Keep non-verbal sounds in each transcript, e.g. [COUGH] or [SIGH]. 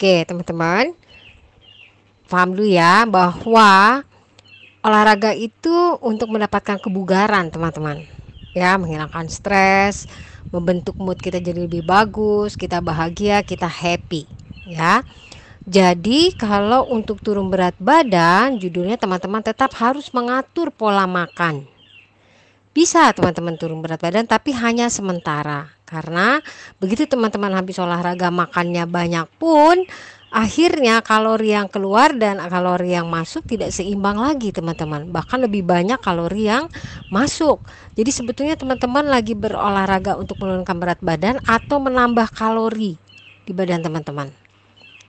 Oke, teman-teman. Paham dulu ya bahwa olahraga itu untuk mendapatkan kebugaran, teman-teman. Ya, menghilangkan stres, membentuk mood kita jadi lebih bagus, kita bahagia, kita happy, ya. Jadi, kalau untuk turun berat badan, judulnya teman-teman tetap harus mengatur pola makan bisa teman-teman turun berat badan tapi hanya sementara. Karena begitu teman-teman habis olahraga makannya banyak pun akhirnya kalori yang keluar dan kalori yang masuk tidak seimbang lagi teman-teman bahkan lebih banyak kalori yang masuk jadi sebetulnya teman-teman lagi berolahraga untuk menurunkan berat badan atau menambah kalori di badan teman-teman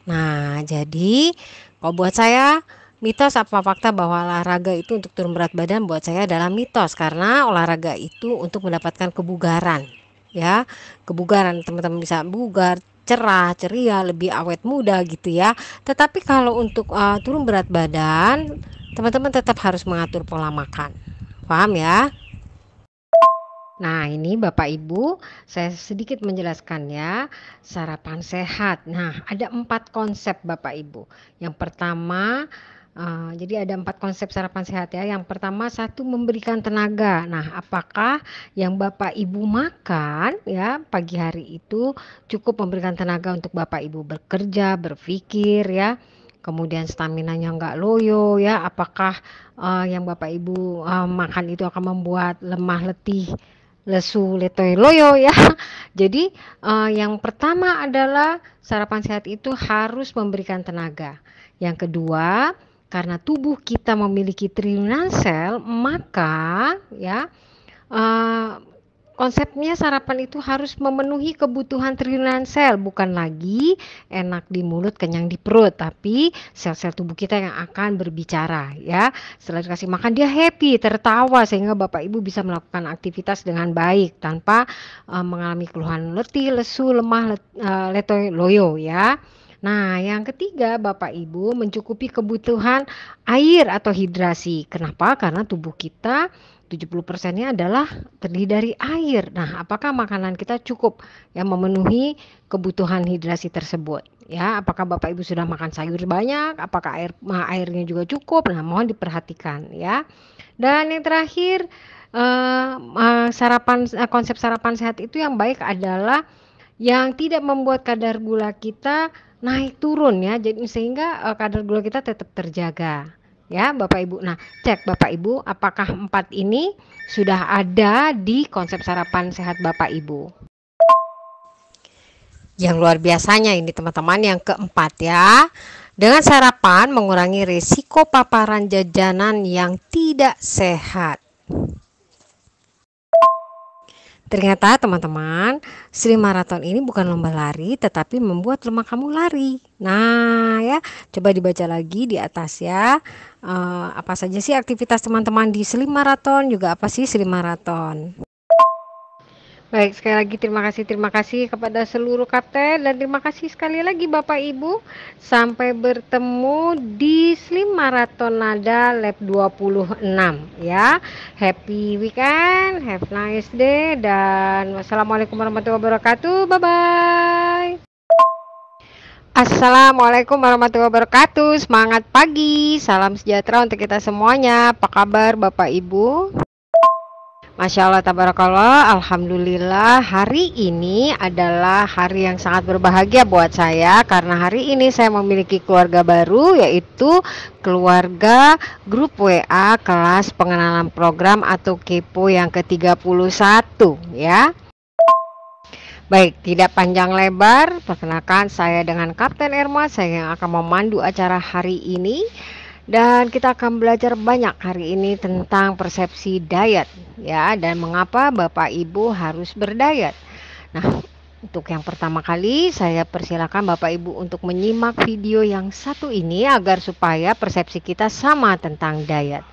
nah jadi kalau buat saya mitos apa fakta bahwa olahraga itu untuk turun berat badan buat saya adalah mitos karena olahraga itu untuk mendapatkan kebugaran ya kebugaran teman-teman bisa bugar cerah ceria lebih awet muda gitu ya tetapi kalau untuk uh, turun berat badan teman-teman tetap harus mengatur pola makan paham ya Nah, ini Bapak Ibu, saya sedikit menjelaskan ya Sarapan sehat. Nah, ada empat konsep Bapak Ibu. Yang pertama, Uh, jadi ada empat konsep sarapan sehat ya. Yang pertama satu memberikan tenaga. Nah, apakah yang Bapak Ibu makan ya pagi hari itu cukup memberikan tenaga untuk Bapak Ibu bekerja, berpikir ya. Kemudian stamina nya nggak loyo ya. Apakah uh, yang Bapak Ibu uh, makan itu akan membuat lemah letih, lesu, letoy, loyo ya. [LAUGHS] Jadi uh, yang pertama adalah sarapan sehat itu harus memberikan tenaga. Yang kedua, karena tubuh kita memiliki triliunan sel, maka ya uh, konsepnya sarapan itu harus memenuhi kebutuhan triliunan sel, bukan lagi enak di mulut, kenyang di perut, tapi sel-sel tubuh kita yang akan berbicara ya. Setelah dikasih makan dia happy, tertawa sehingga Bapak Ibu bisa melakukan aktivitas dengan baik tanpa uh, mengalami keluhan letih, lesu, lemah, let, uh, letoy, loyo ya. Nah, yang ketiga, Bapak Ibu mencukupi kebutuhan air atau hidrasi. Kenapa? Karena tubuh kita 70%-nya adalah terdiri dari air. Nah, apakah makanan kita cukup yang memenuhi kebutuhan hidrasi tersebut? Ya, apakah Bapak Ibu sudah makan sayur banyak? Apakah air airnya juga cukup? Nah, mohon diperhatikan ya. Dan yang terakhir, eh, sarapan eh, konsep sarapan sehat itu yang baik adalah yang tidak membuat kadar gula kita naik turun ya. Jadi sehingga uh, kadar gula kita tetap terjaga. Ya, Bapak Ibu. Nah, cek Bapak Ibu apakah empat ini sudah ada di konsep sarapan sehat Bapak Ibu. Yang luar biasanya ini teman-teman yang keempat ya. Dengan sarapan mengurangi risiko paparan jajanan yang tidak sehat. Ternyata teman-teman, Sri Marathon ini bukan lomba lari tetapi membuat lemak kamu lari. Nah, ya, coba dibaca lagi di atas ya. Uh, apa saja sih aktivitas teman-teman di Sri Marathon juga apa sih Sri Marathon? Baik, sekali lagi terima kasih, terima kasih kepada seluruh kapten dan terima kasih sekali lagi Bapak Ibu. Sampai bertemu di Slim Marathon Nada Lab 26 ya. Happy weekend, have nice day dan wassalamualaikum warahmatullahi wabarakatuh. Bye bye. Assalamualaikum warahmatullahi wabarakatuh. Semangat pagi, salam sejahtera untuk kita semuanya. Apa kabar Bapak Ibu? Masya Allah tabarakallah Alhamdulillah hari ini adalah hari yang sangat berbahagia buat saya Karena hari ini saya memiliki keluarga baru yaitu keluarga grup WA kelas pengenalan program atau KEPO yang ke-31 ya Baik, tidak panjang lebar, perkenalkan saya dengan Kapten Erma, saya yang akan memandu acara hari ini dan kita akan belajar banyak hari ini tentang persepsi diet ya dan mengapa Bapak Ibu harus berdiet. Nah, untuk yang pertama kali saya persilakan Bapak Ibu untuk menyimak video yang satu ini agar supaya persepsi kita sama tentang diet.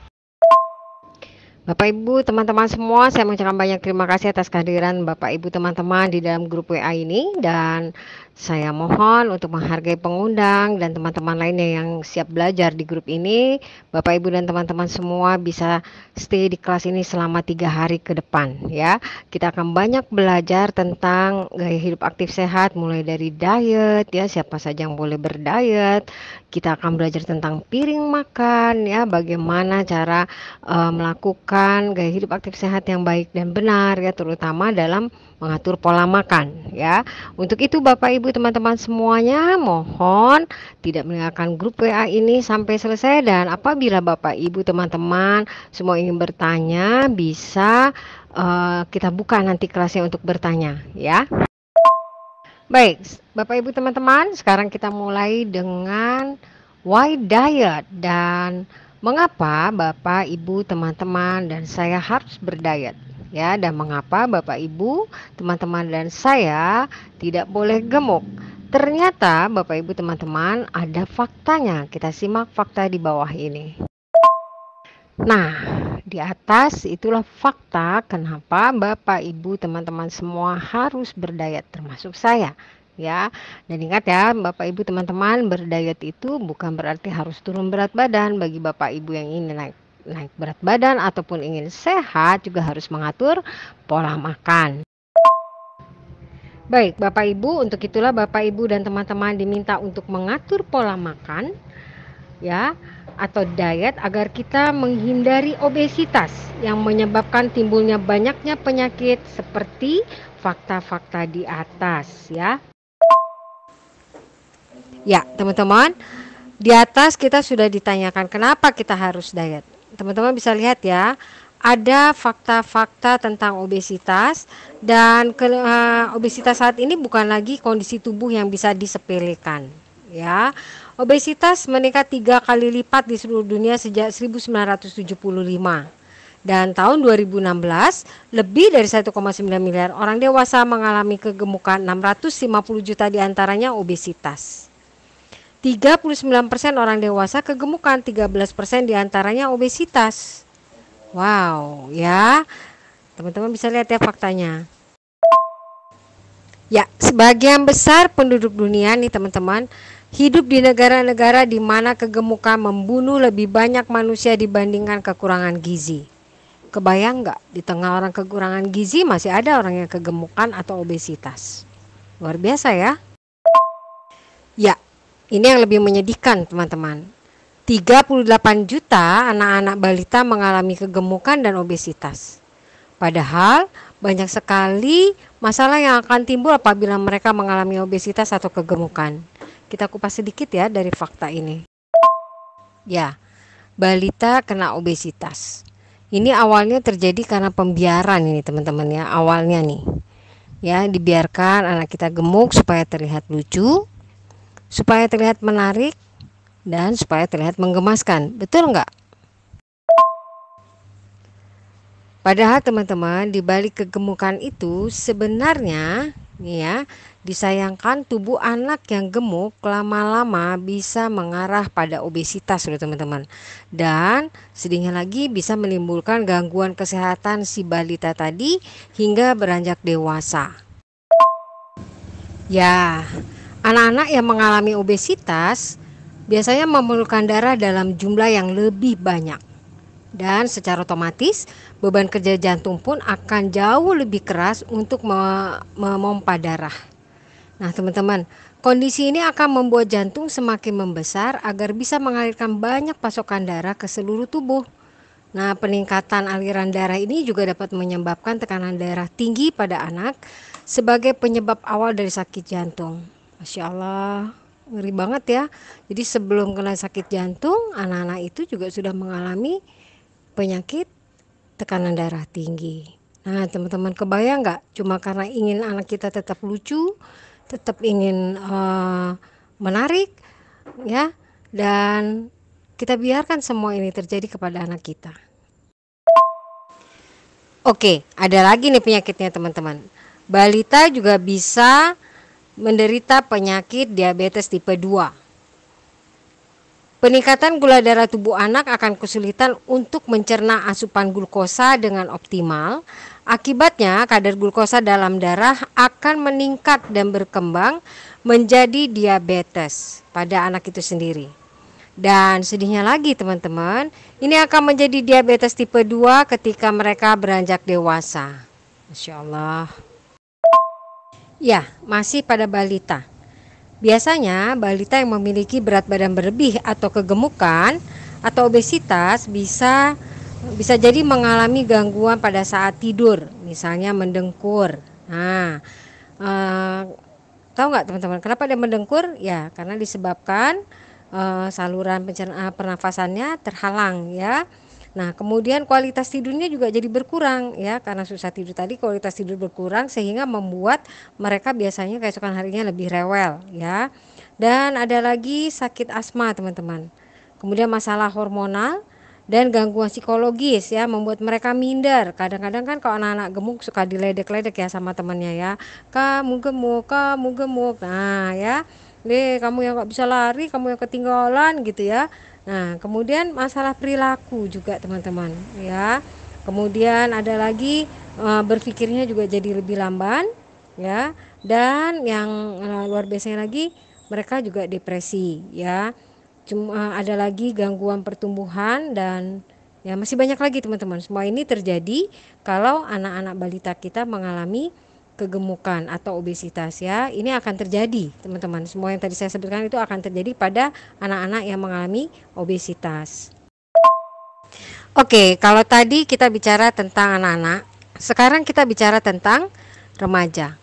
Bapak Ibu, teman-teman semua, saya mengucapkan banyak terima kasih atas kehadiran Bapak Ibu teman-teman di dalam grup WA ini dan saya mohon untuk menghargai pengundang dan teman-teman lainnya yang siap belajar di grup ini. Bapak, Ibu, dan teman-teman semua bisa stay di kelas ini selama tiga hari ke depan. Ya, kita akan banyak belajar tentang gaya hidup aktif sehat, mulai dari diet. Ya, siapa saja yang boleh berdiet. Kita akan belajar tentang piring makan. Ya, bagaimana cara uh, melakukan gaya hidup aktif sehat yang baik dan benar. Ya, terutama dalam mengatur pola makan. Ya, untuk itu, Bapak, Ibu ibu teman-teman semuanya mohon tidak meninggalkan grup WA ini sampai selesai dan apabila bapak ibu teman-teman semua ingin bertanya bisa uh, kita buka nanti kelasnya untuk bertanya ya. Baik, Bapak Ibu teman-teman, sekarang kita mulai dengan why diet dan mengapa Bapak Ibu teman-teman dan saya harus berdiet ya dan mengapa Bapak Ibu, teman-teman dan saya tidak boleh gemuk. Ternyata Bapak Ibu teman-teman ada faktanya. Kita simak fakta di bawah ini. Nah, di atas itulah fakta kenapa Bapak Ibu teman-teman semua harus berdayat termasuk saya ya. Dan ingat ya, Bapak Ibu teman-teman, berdayat itu bukan berarti harus turun berat badan bagi Bapak Ibu yang ingin naik naik berat badan ataupun ingin sehat juga harus mengatur pola makan. Baik, Bapak Ibu, untuk itulah Bapak Ibu dan teman-teman diminta untuk mengatur pola makan ya atau diet agar kita menghindari obesitas yang menyebabkan timbulnya banyaknya penyakit seperti fakta-fakta di atas ya. Ya, teman-teman, di atas kita sudah ditanyakan kenapa kita harus diet teman-teman bisa lihat ya ada fakta-fakta tentang obesitas dan ke, uh, obesitas saat ini bukan lagi kondisi tubuh yang bisa disepelekan ya. Obesitas meningkat tiga kali lipat di seluruh dunia sejak 1975 dan tahun 2016 lebih dari 1,9 miliar orang dewasa mengalami kegemukan 650 juta diantaranya obesitas. 39% orang dewasa kegemukan, 13% diantaranya obesitas. Wow, ya. Teman-teman bisa lihat ya faktanya. Ya, sebagian besar penduduk dunia nih teman-teman hidup di negara-negara di mana kegemukan membunuh lebih banyak manusia dibandingkan kekurangan gizi. Kebayang nggak di tengah orang kekurangan gizi masih ada orang yang kegemukan atau obesitas. Luar biasa ya. Ya, ini yang lebih menyedihkan, teman-teman. 38 juta anak-anak balita mengalami kegemukan dan obesitas. Padahal banyak sekali masalah yang akan timbul apabila mereka mengalami obesitas atau kegemukan. Kita kupas sedikit ya dari fakta ini. Ya, balita kena obesitas. Ini awalnya terjadi karena pembiaran ini teman-teman ya, awalnya nih. Ya, dibiarkan anak kita gemuk supaya terlihat lucu, supaya terlihat menarik dan supaya terlihat menggemaskan. Betul nggak? Padahal teman-teman di balik kegemukan itu sebenarnya ya disayangkan tubuh anak yang gemuk lama-lama bisa mengarah pada obesitas loh teman-teman dan sedihnya lagi bisa menimbulkan gangguan kesehatan si balita tadi hingga beranjak dewasa. Ya, Anak-anak yang mengalami obesitas biasanya memerlukan darah dalam jumlah yang lebih banyak. Dan secara otomatis beban kerja jantung pun akan jauh lebih keras untuk memompa darah. Nah, teman-teman, kondisi ini akan membuat jantung semakin membesar agar bisa mengalirkan banyak pasokan darah ke seluruh tubuh. Nah, peningkatan aliran darah ini juga dapat menyebabkan tekanan darah tinggi pada anak sebagai penyebab awal dari sakit jantung. Masya Allah ngeri banget ya. Jadi sebelum kena sakit jantung, anak-anak itu juga sudah mengalami penyakit tekanan darah tinggi. Nah, teman-teman kebayang nggak? Cuma karena ingin anak kita tetap lucu, tetap ingin uh, menarik, ya, dan kita biarkan semua ini terjadi kepada anak kita. Oke, ada lagi nih penyakitnya teman-teman. Balita juga bisa menderita penyakit diabetes tipe 2. Peningkatan gula darah tubuh anak akan kesulitan untuk mencerna asupan glukosa dengan optimal. Akibatnya, kadar glukosa dalam darah akan meningkat dan berkembang menjadi diabetes pada anak itu sendiri. Dan sedihnya lagi teman-teman, ini akan menjadi diabetes tipe 2 ketika mereka beranjak dewasa. Masya Allah. Ya, masih pada balita. Biasanya balita yang memiliki berat badan berlebih atau kegemukan atau obesitas bisa bisa jadi mengalami gangguan pada saat tidur, misalnya mendengkur. Nah, eh, tahu nggak teman-teman kenapa dia mendengkur? Ya, karena disebabkan eh, saluran pencernaan pernafasannya terhalang ya. Nah, kemudian kualitas tidurnya juga jadi berkurang ya karena susah tidur tadi kualitas tidur berkurang sehingga membuat mereka biasanya keesokan harinya lebih rewel ya. Dan ada lagi sakit asma, teman-teman. Kemudian masalah hormonal dan gangguan psikologis ya membuat mereka minder. Kadang-kadang kan kalau anak-anak gemuk suka diledek-ledek ya sama temannya ya. Kamu gemuk, kamu gemuk. Nah, ya. Nih, eh, kamu yang gak bisa lari, kamu yang ketinggalan gitu ya. Nah, kemudian masalah perilaku juga teman-teman ya. Kemudian ada lagi e, berpikirnya juga jadi lebih lamban ya. Dan yang e, luar biasanya lagi mereka juga depresi ya. Cuma eh, ada lagi gangguan pertumbuhan dan ya masih banyak lagi teman-teman. Semua ini terjadi kalau anak-anak balita kita mengalami kegemukan atau obesitas ya. Ini akan terjadi, teman-teman. Semua yang tadi saya sebutkan itu akan terjadi pada anak-anak yang mengalami obesitas. Oke, kalau tadi kita bicara tentang anak-anak, sekarang kita bicara tentang remaja.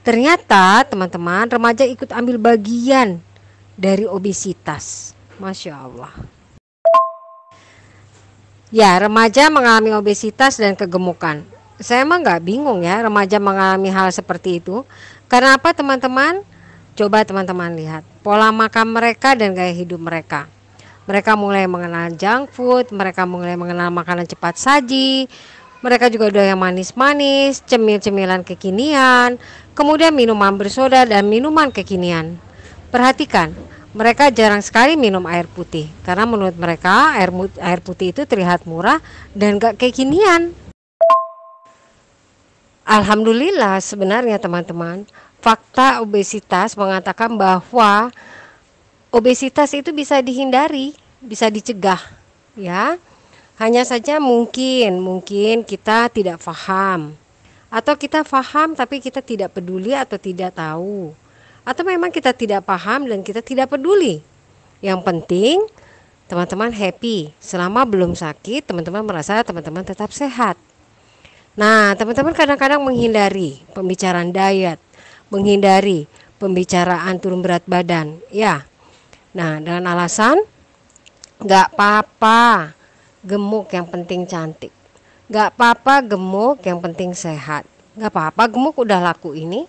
Ternyata, teman-teman, remaja ikut ambil bagian dari obesitas. Masya Allah. Ya, remaja mengalami obesitas dan kegemukan. Saya emang nggak bingung ya remaja mengalami hal seperti itu. Karena apa teman-teman? Coba teman-teman lihat pola makan mereka dan gaya hidup mereka. Mereka mulai mengenal junk food, mereka mulai mengenal makanan cepat saji, mereka juga udah yang manis-manis, cemil-cemilan kekinian, kemudian minuman bersoda dan minuman kekinian. Perhatikan, mereka jarang sekali minum air putih karena menurut mereka air, air putih itu terlihat murah dan gak kekinian. Alhamdulillah sebenarnya teman-teman, fakta obesitas mengatakan bahwa obesitas itu bisa dihindari, bisa dicegah, ya. Hanya saja mungkin mungkin kita tidak paham atau kita paham tapi kita tidak peduli atau tidak tahu. Atau memang kita tidak paham dan kita tidak peduli. Yang penting teman-teman happy. Selama belum sakit, teman-teman merasa teman-teman tetap sehat. Nah, teman-teman kadang-kadang menghindari pembicaraan diet, menghindari pembicaraan turun berat badan, ya. Nah, dengan alasan nggak apa-apa gemuk yang penting cantik, nggak apa-apa gemuk yang penting sehat, nggak apa-apa gemuk udah laku ini.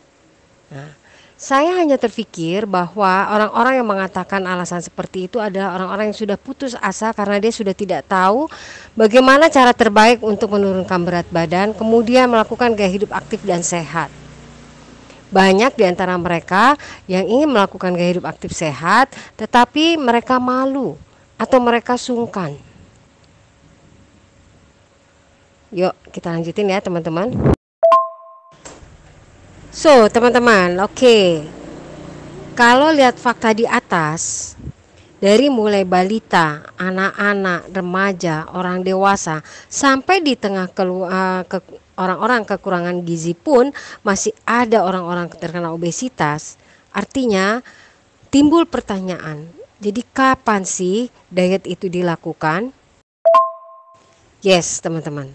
Nah, saya hanya terpikir bahwa orang-orang yang mengatakan alasan seperti itu adalah orang-orang yang sudah putus asa karena dia sudah tidak tahu bagaimana cara terbaik untuk menurunkan berat badan, kemudian melakukan gaya hidup aktif dan sehat. Banyak di antara mereka yang ingin melakukan gaya hidup aktif sehat, tetapi mereka malu atau mereka sungkan. Yuk, kita lanjutin ya, teman-teman. So, teman-teman, oke. Okay. Kalau lihat fakta di atas, dari mulai balita, anak-anak, remaja, orang dewasa, sampai di tengah orang-orang eh, ke, orang-orang kekurangan gizi pun masih ada orang-orang terkena obesitas. Artinya, timbul pertanyaan, jadi kapan sih diet itu dilakukan? Yes, teman-teman.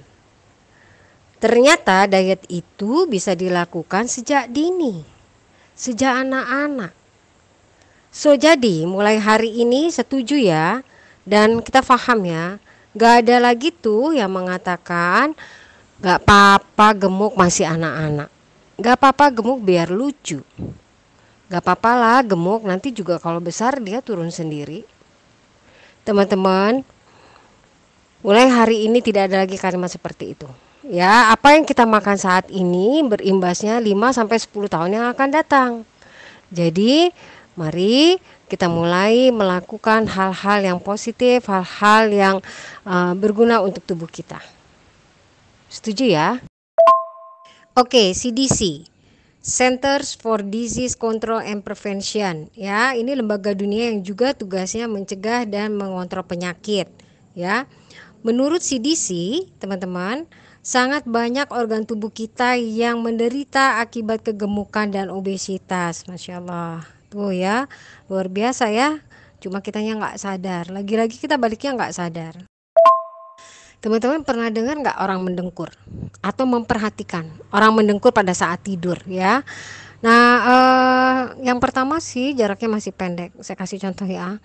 Ternyata diet itu bisa dilakukan sejak dini, sejak anak-anak. So jadi mulai hari ini setuju ya dan kita faham ya, gak ada lagi tuh yang mengatakan gak apa-apa gemuk masih anak-anak. Gak apa-apa gemuk biar lucu. Gak apa-apa lah gemuk nanti juga kalau besar dia turun sendiri. Teman-teman, mulai hari ini tidak ada lagi kalimat seperti itu. Ya, apa yang kita makan saat ini berimbasnya 5 sampai 10 tahun yang akan datang. Jadi, mari kita mulai melakukan hal-hal yang positif, hal-hal yang uh, berguna untuk tubuh kita. Setuju ya? Oke, okay, CDC. Centers for Disease Control and Prevention ya. Ini lembaga dunia yang juga tugasnya mencegah dan mengontrol penyakit ya. Menurut CDC, teman-teman, sangat banyak organ tubuh kita yang menderita akibat kegemukan dan obesitas. Masya Allah, tuh ya, luar biasa ya. Cuma kita yang nggak sadar. Lagi-lagi kita baliknya nggak sadar. Teman-teman pernah dengar nggak orang mendengkur atau memperhatikan orang mendengkur pada saat tidur ya? Nah, eh, yang pertama sih jaraknya masih pendek. Saya kasih contoh ya.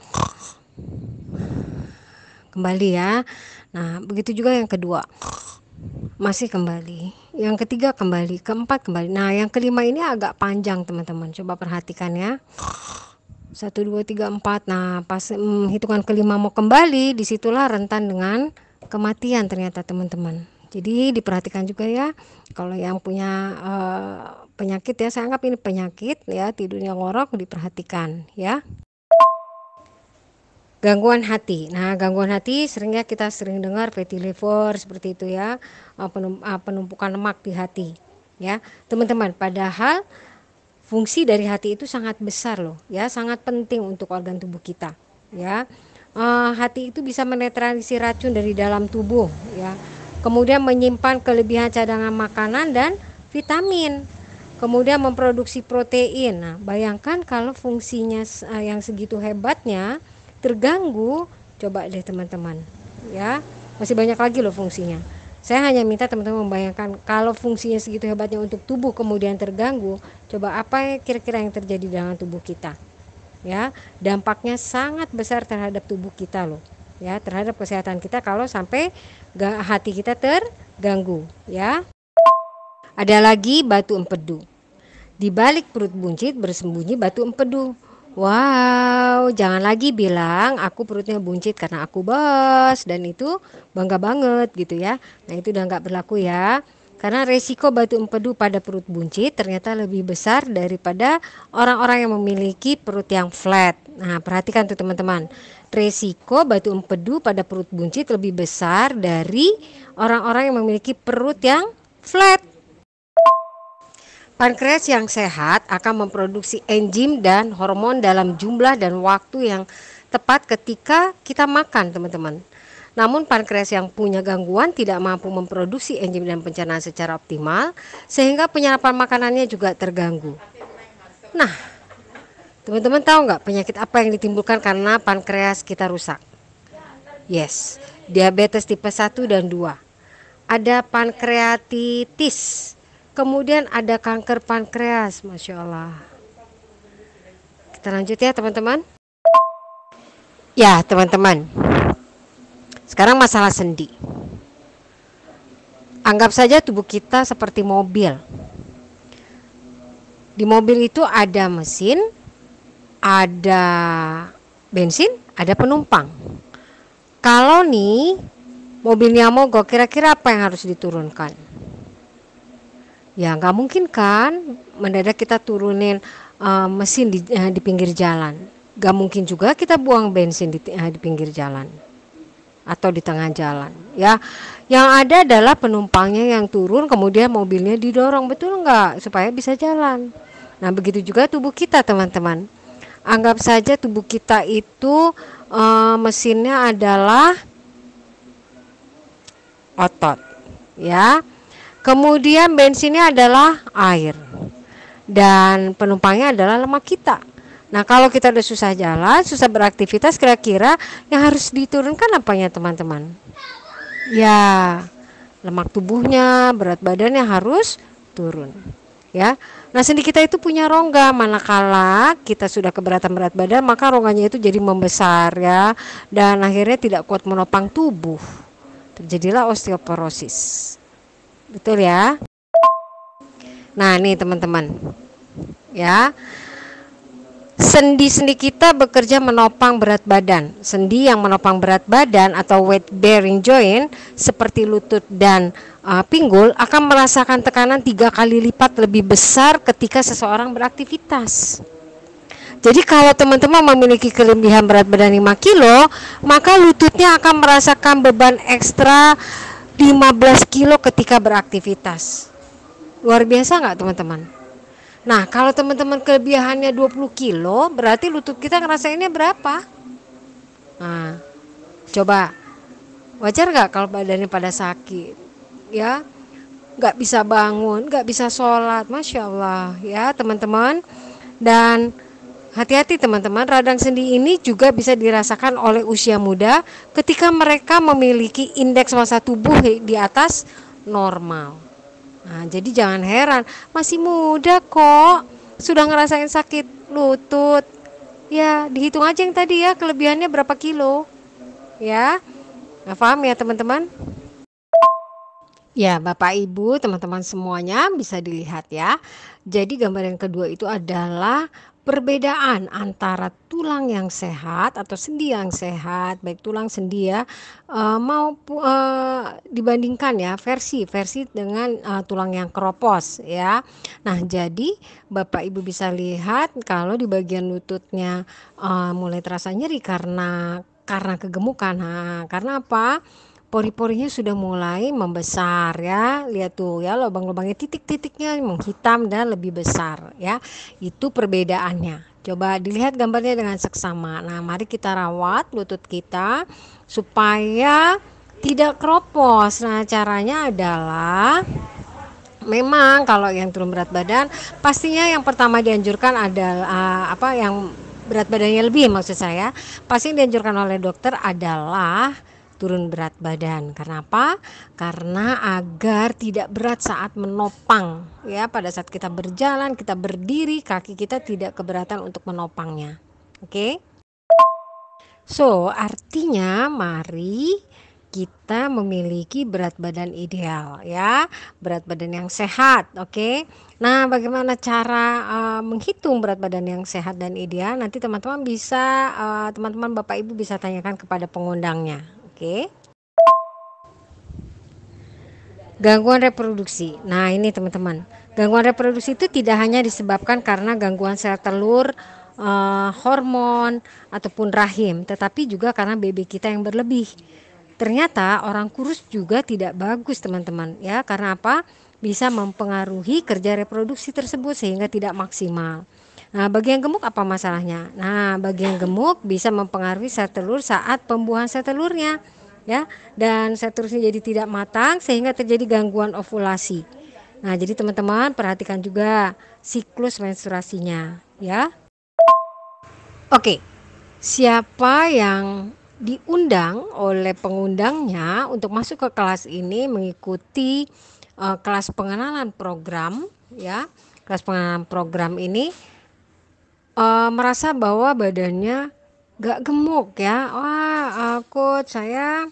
Kembali ya. Nah, begitu juga yang kedua masih kembali. Yang ketiga kembali, keempat kembali. Nah, yang kelima ini agak panjang, teman-teman. Coba perhatikan ya. Satu, dua, tiga, empat. Nah, pas hmm, hitungan kelima mau kembali, disitulah rentan dengan kematian ternyata, teman-teman. Jadi diperhatikan juga ya kalau yang punya uh, penyakit ya saya anggap ini penyakit ya tidurnya ngorok diperhatikan ya gangguan hati. Nah, gangguan hati seringnya kita sering dengar fatty liver seperti itu ya, eh, eh, penumpukan lemak di hati. Ya, teman-teman, padahal fungsi dari hati itu sangat besar loh, ya, sangat penting untuk organ tubuh kita, ya. Uh, hati itu bisa menetralisir racun dari dalam tubuh, ya. Kemudian menyimpan kelebihan cadangan makanan dan vitamin kemudian memproduksi protein. Nah, bayangkan kalau fungsinya yang segitu hebatnya, terganggu, coba deh teman-teman. Ya, masih banyak lagi loh fungsinya. Saya hanya minta teman-teman membayangkan kalau fungsinya segitu hebatnya untuk tubuh kemudian terganggu, coba apa ya kira-kira yang terjadi dengan tubuh kita? Ya, dampaknya sangat besar terhadap tubuh kita loh. Ya, terhadap kesehatan kita kalau sampai hati kita terganggu, ya. Ada lagi batu empedu. Di balik perut buncit bersembunyi batu empedu. Wow, jangan lagi bilang aku perutnya buncit karena aku bos dan itu bangga banget gitu ya. Nah itu udah nggak berlaku ya. Karena resiko batu empedu pada perut buncit ternyata lebih besar daripada orang-orang yang memiliki perut yang flat. Nah perhatikan tuh teman-teman. Resiko batu empedu pada perut buncit lebih besar dari orang-orang yang memiliki perut yang flat Pankreas yang sehat akan memproduksi enzim dan hormon dalam jumlah dan waktu yang tepat ketika kita makan, teman-teman. Namun pankreas yang punya gangguan tidak mampu memproduksi enzim dan pencernaan secara optimal sehingga penyerapan makanannya juga terganggu. Nah, teman-teman tahu nggak penyakit apa yang ditimbulkan karena pankreas kita rusak? Yes, diabetes tipe 1 dan 2. Ada pankreatitis Kemudian ada kanker pankreas, masya Allah. Kita lanjut ya teman-teman. Ya teman-teman. Sekarang masalah sendi. Anggap saja tubuh kita seperti mobil. Di mobil itu ada mesin, ada bensin, ada penumpang. Kalau nih mobilnya mogok, kira-kira apa yang harus diturunkan? ya nggak mungkin kan mendadak kita turunin uh, mesin di, uh, di pinggir jalan nggak mungkin juga kita buang bensin di, uh, di pinggir jalan atau di tengah jalan ya yang ada adalah penumpangnya yang turun kemudian mobilnya didorong betul nggak supaya bisa jalan nah begitu juga tubuh kita teman-teman anggap saja tubuh kita itu uh, mesinnya adalah otot ya Kemudian bensinnya adalah air dan penumpangnya adalah lemak kita. Nah, kalau kita udah susah jalan, susah beraktivitas, kira-kira yang harus diturunkan apa ya teman-teman? Ya, lemak tubuhnya, berat badannya harus turun. Ya. Nah, sendi kita itu punya rongga. Manakala kita sudah keberatan berat badan, maka rongganya itu jadi membesar ya dan akhirnya tidak kuat menopang tubuh. Terjadilah osteoporosis. Betul ya? Nah, ini teman-teman. Ya. Sendi-sendi kita bekerja menopang berat badan. Sendi yang menopang berat badan atau weight bearing joint seperti lutut dan uh, pinggul akan merasakan tekanan tiga kali lipat lebih besar ketika seseorang beraktivitas. Jadi kalau teman-teman memiliki kelebihan berat badan 5 kilo, maka lututnya akan merasakan beban ekstra 15 kilo ketika beraktivitas. Luar biasa nggak teman-teman? Nah, kalau teman-teman kelebihannya 20 kilo, berarti lutut kita ngerasa ini berapa? Nah, coba wajar nggak kalau badannya pada sakit? Ya, nggak bisa bangun, nggak bisa sholat, masya Allah ya teman-teman. Dan Hati-hati teman-teman, radang sendi ini juga bisa dirasakan oleh usia muda ketika mereka memiliki indeks masa tubuh di atas normal. Nah, jadi jangan heran, masih muda kok sudah ngerasain sakit lutut. Ya, dihitung aja yang tadi ya, kelebihannya berapa kilo. Ya. Nah, paham ya teman-teman? Ya, Bapak Ibu, teman-teman semuanya bisa dilihat ya. Jadi gambar yang kedua itu adalah perbedaan antara tulang yang sehat atau sendi yang sehat, baik tulang sendi ya, uh, mau uh, dibandingkan ya versi versi dengan uh, tulang yang keropos ya. Nah, jadi Bapak Ibu bisa lihat kalau di bagian lututnya uh, mulai terasa nyeri karena karena kegemukan. Nah, karena apa? pori-porinya sudah mulai membesar ya. Lihat tuh ya lubang-lubangnya titik-titiknya menghitam dan lebih besar ya. Itu perbedaannya. Coba dilihat gambarnya dengan seksama. Nah, mari kita rawat lutut kita supaya tidak keropos. Nah, caranya adalah memang kalau yang turun berat badan pastinya yang pertama dianjurkan adalah apa yang berat badannya lebih maksud saya. Pasti dianjurkan oleh dokter adalah turun berat badan. Kenapa? Karena agar tidak berat saat menopang ya pada saat kita berjalan, kita berdiri, kaki kita tidak keberatan untuk menopangnya. Oke? Okay? So, artinya mari kita memiliki berat badan ideal ya berat badan yang sehat oke okay? nah bagaimana cara uh, menghitung berat badan yang sehat dan ideal nanti teman-teman bisa uh, eh, teman -teman, bapak ibu bisa tanyakan kepada pengundangnya Oke. Gangguan reproduksi. Nah, ini teman-teman. Gangguan reproduksi itu tidak hanya disebabkan karena gangguan sel telur, eh, hormon ataupun rahim, tetapi juga karena BB kita yang berlebih. Ternyata orang kurus juga tidak bagus, teman-teman, ya. Karena apa? Bisa mempengaruhi kerja reproduksi tersebut sehingga tidak maksimal. Nah, bagi yang gemuk apa masalahnya? Nah, bagi yang gemuk bisa mempengaruhi sel telur saat pembuahan sel telurnya ya dan seterusnya jadi tidak matang sehingga terjadi gangguan ovulasi. Nah, jadi teman-teman perhatikan juga siklus menstruasinya ya. Oke. Siapa yang diundang oleh pengundangnya untuk masuk ke kelas ini mengikuti uh, kelas pengenalan program ya. Kelas pengenalan program ini uh, merasa bahwa badannya gak gemuk ya. Wah, aku saya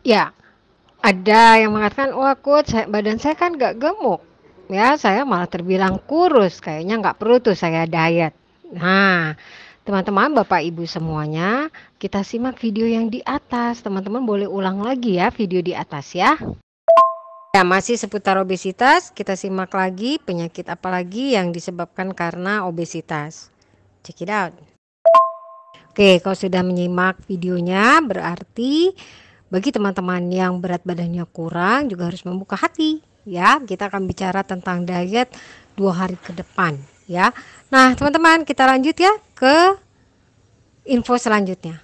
ya ada yang mengatakan, wah aku saya, badan saya kan gak gemuk. Ya, saya malah terbilang kurus. Kayaknya nggak perlu tuh saya diet. Nah, teman-teman, Bapak Ibu semuanya, kita simak video yang di atas. Teman-teman boleh ulang lagi ya video di atas ya. Ya, masih seputar obesitas, kita simak lagi penyakit apa lagi yang disebabkan karena obesitas. Check it out. Oke, kalau sudah menyimak videonya, berarti bagi teman-teman yang berat badannya kurang juga harus membuka hati. Ya, kita akan bicara tentang diet dua hari ke depan. Ya, nah teman-teman kita lanjut ya ke info selanjutnya.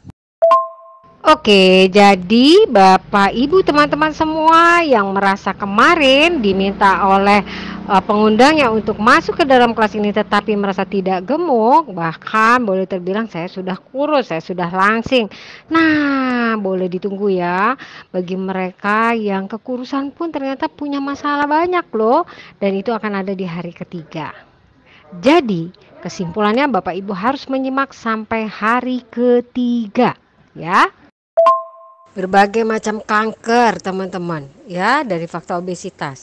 Oke, jadi Bapak, Ibu, teman-teman semua yang merasa kemarin diminta oleh uh, pengundangnya untuk masuk ke dalam kelas ini tetapi merasa tidak gemuk, bahkan boleh terbilang saya sudah kurus, saya sudah langsing. Nah, boleh ditunggu ya bagi mereka yang kekurusan pun ternyata punya masalah banyak loh dan itu akan ada di hari ketiga. Jadi, kesimpulannya Bapak Ibu harus menyimak sampai hari ketiga ya. Berbagai macam kanker, teman-teman, ya, dari fakta obesitas.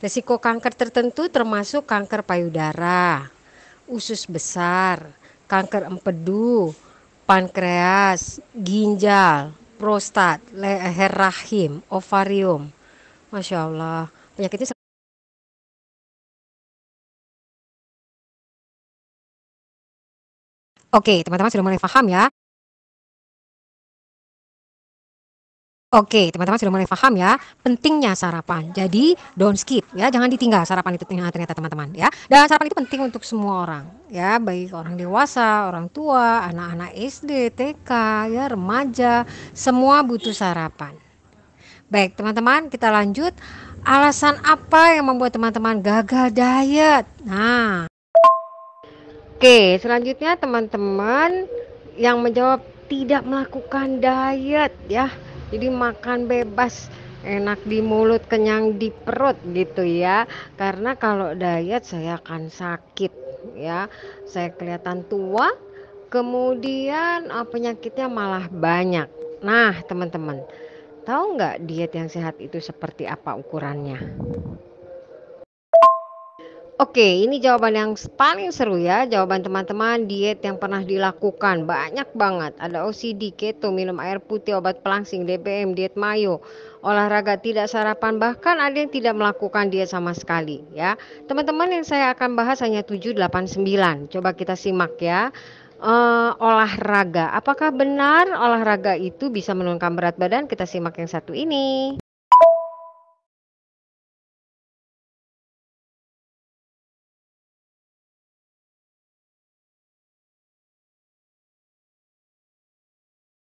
risiko kanker tertentu termasuk kanker payudara, usus besar, kanker empedu, pankreas, ginjal, prostat, leher rahim, ovarium. Masya Allah, penyakitnya Oke, teman-teman sudah mulai paham ya. Oke, teman-teman sudah mulai paham ya pentingnya sarapan. Jadi don't skip ya, jangan ditinggal sarapan itu ternyata teman-teman ya. Dan sarapan itu penting untuk semua orang ya, baik orang dewasa, orang tua, anak-anak SD, TK, ya remaja, semua butuh sarapan. Baik, teman-teman, kita lanjut alasan apa yang membuat teman-teman gagal diet. Nah. Oke, selanjutnya teman-teman yang menjawab tidak melakukan diet ya jadi makan bebas enak di mulut kenyang di perut gitu ya karena kalau diet saya akan sakit ya saya kelihatan tua kemudian eh, penyakitnya malah banyak nah teman-teman tahu nggak diet yang sehat itu seperti apa ukurannya Oke, ini jawaban yang paling seru ya. Jawaban teman-teman diet yang pernah dilakukan. Banyak banget. Ada OCD, keto, minum air putih, obat pelangsing, DBM, diet mayo, olahraga tidak sarapan, bahkan ada yang tidak melakukan diet sama sekali ya. Teman-teman yang saya akan bahas hanya 7, 8, 9. Coba kita simak ya. Uh, olahraga, apakah benar olahraga itu bisa menurunkan berat badan? Kita simak yang satu ini.